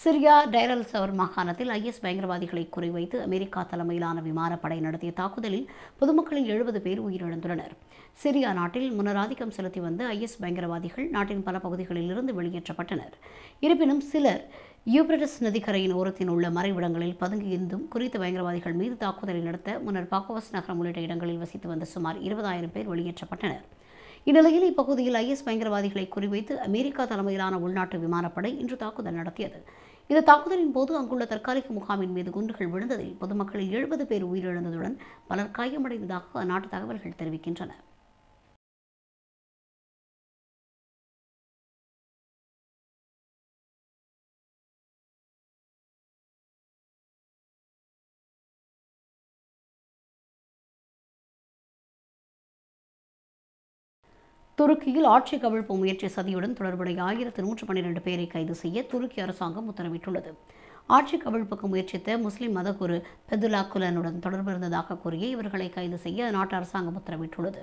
Syria diurnal சவர் மாகாணத்தில் IS பயங்கரவாதிகளை குறிவைத்து அமெரிக்கா தலைமையிலான விமானப்படை நடத்திய தாக்குதலில் பொதுமக்களில் எழுபது பேர் உயிரிழந்துள்ளனர் சிரியா நாட்டில் முன்னர் ஆதிக்கம் செலுத்தி வந்த ஐஎஸ் பயங்கரவாதிகள் நாட்டின் பல பகுதிகளிலிருந்து வெளியேற்றப்பட்டனர் இருப்பினும் சிலர் யூப்ரடஸ் நதிக்கரையின் ஓரத்தில் உள்ள மறைவிடங்களில் பதுங்கியிருந்தும் குறித்த பயங்கரவாதிகள் மீது தாக்குதலை நடத்த முன்னர் பாக்கோவஸ் நகரம் உள்ளிட்ட இடங்களில் வசித்து வந்த சுமார் இருபதாயிரம் பேர் வெளியேற்றப்பட்டனர் இந்நிலையில் இப்பகுதியில் ஐஎஸ் பயங்கரவாதிகளை குறிவைத்து அமெரிக்கா தலைமையிலான உள்நாட்டு விமானப்படை இன்று தாக்குதல் நடத்தியது இந்த தாக்குதலின் போது அங்குள்ள தற்காலிக முகாமின் மீது குண்டுகள் விழுந்ததில் பொதுமக்களில் எழுபது பேர் உயிரிழந்ததுடன் பலர் காயமடைந்ததாக அந்நாட்டு தகவல்கள் தெரிவிக்கின்றன துருக்கியில் ஆட்சி கவிழ்ப்பு முயற்சி சதியுடன் தொடர்புடைய ஆயிரத்தி நூற்று பன்னிரண்டு பேரை கைது செய்ய துருக்கி அரசாங்கம் உத்தரவிட்டுள்ளது ஆட்சி கவிழ்ப்புக்கு முயற்சித்த முஸ்லிம் மதகுரு பெதுலா குலனுடன் தொடர்பு இருந்ததாக கூறிய இவர்களை கைது செய்ய நாட்டு அரசாங்கம் உத்தரவிட்டுள்ளது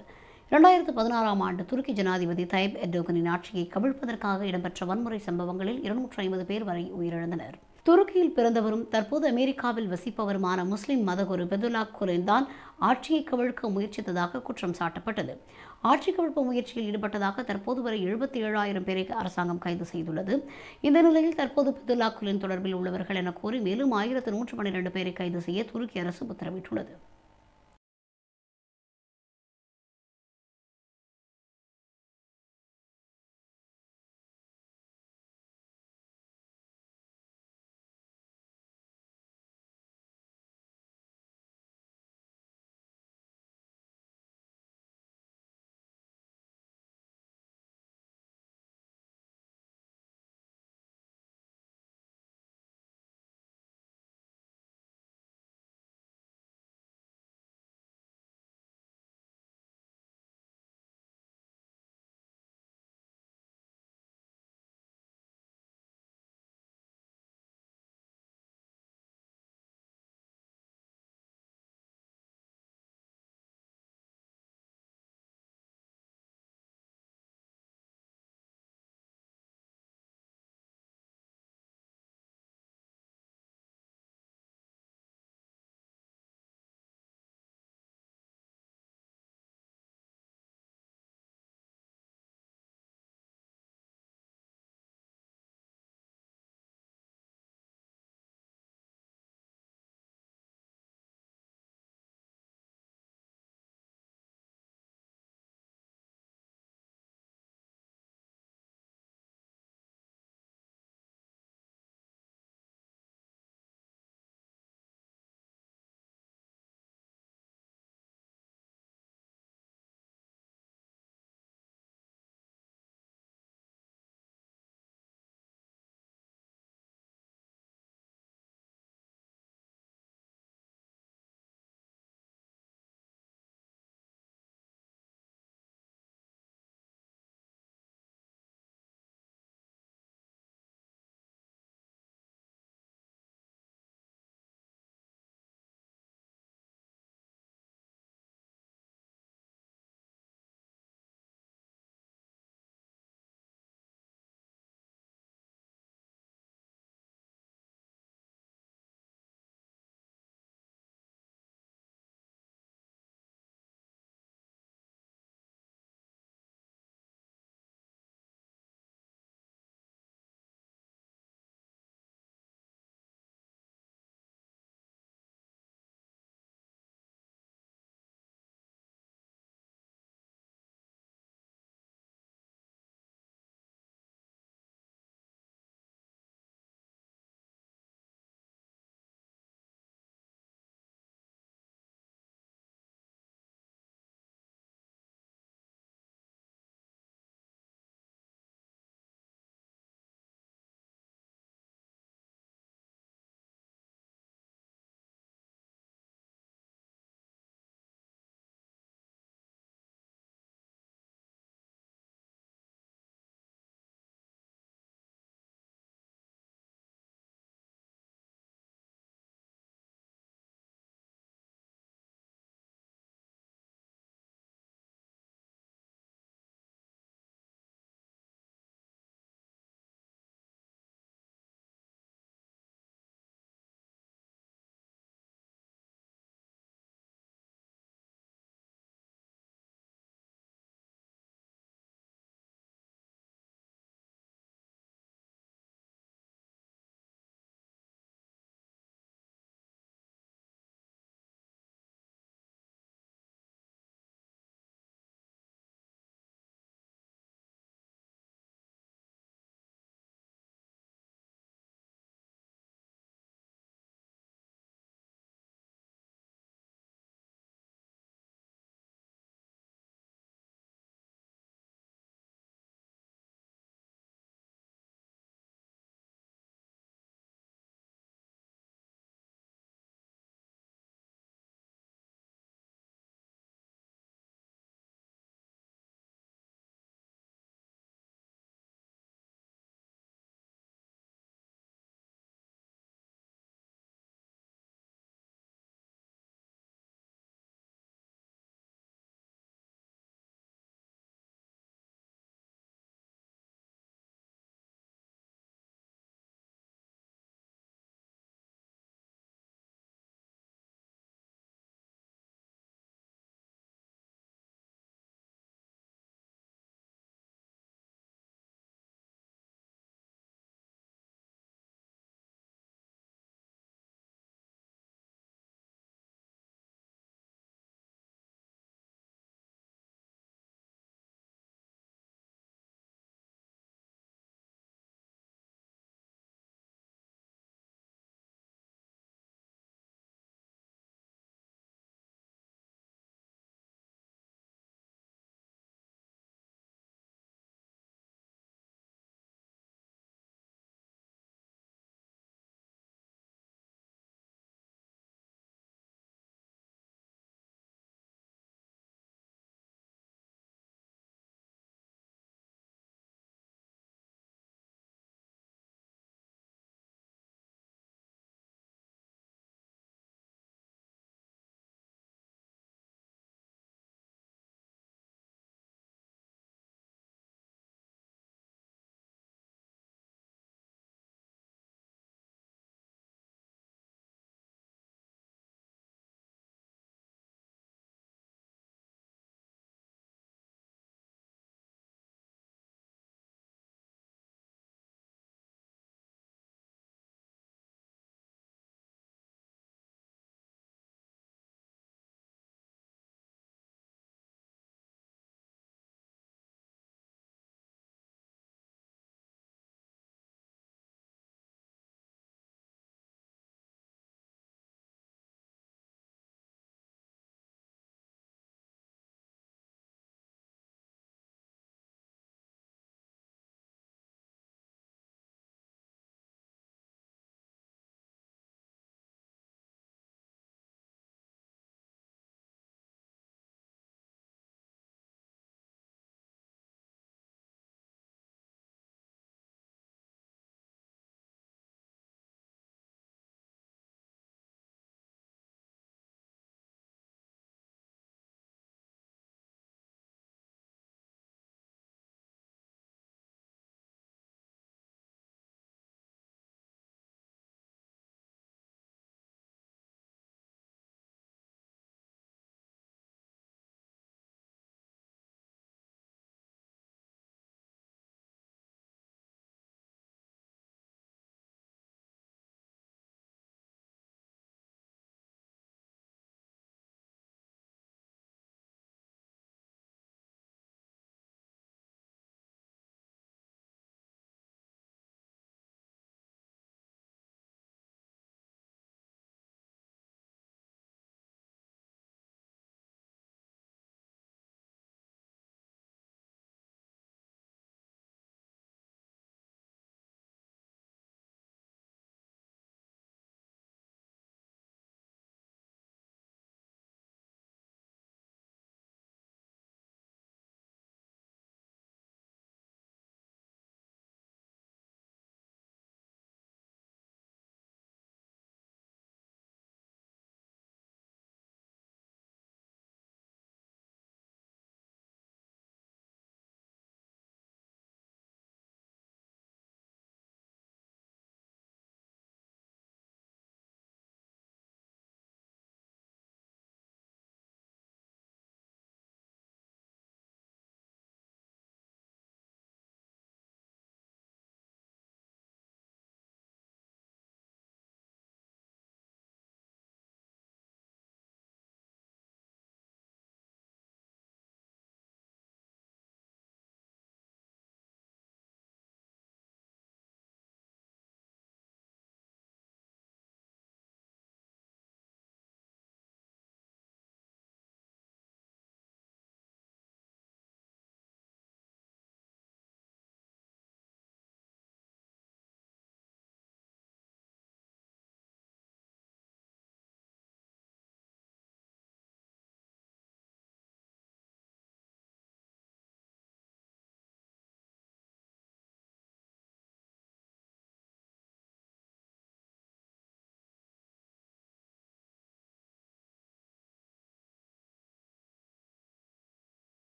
இரண்டாயிரத்து பதினாறாம் ஆண்டு துருக்கி ஜனாதிபதி தயப் எட்டோகனின் ஆட்சியை கவிழ்ப்பதற்காக இடம்பெற்ற வன்முறை சம்பவங்களில் இருநூற்றி ஐம்பது பேர் வரை உயிரிழந்தனர் துருக்கியில் பிறந்தவரும் தற்போது அமெரிக்காவில் வசிப்பவருமான முஸ்லிம் மதகுரு பெதுலா குரேன் தான் ஆட்சியை கவிழ்க்க முயற்சித்ததாக குற்றம் சாட்டப்பட்டது ஆட்சி கவிழ்ப்பு முயற்சியில் ஈடுபட்டதாக தற்போது வரை எழுபத்தி ஏழாயிரம் பேரை அரசாங்கம் கைது செய்துள்ளது இந்த நிலையில் தற்போது பெதுல்லா குலின் தொடர்பில் உள்ளவர்கள் என கூறி மேலும் ஆயிரத்து நூற்று பன்னிரண்டு பேரை கைது செய்ய துருக்கி அரசு உத்தரவிட்டுள்ளது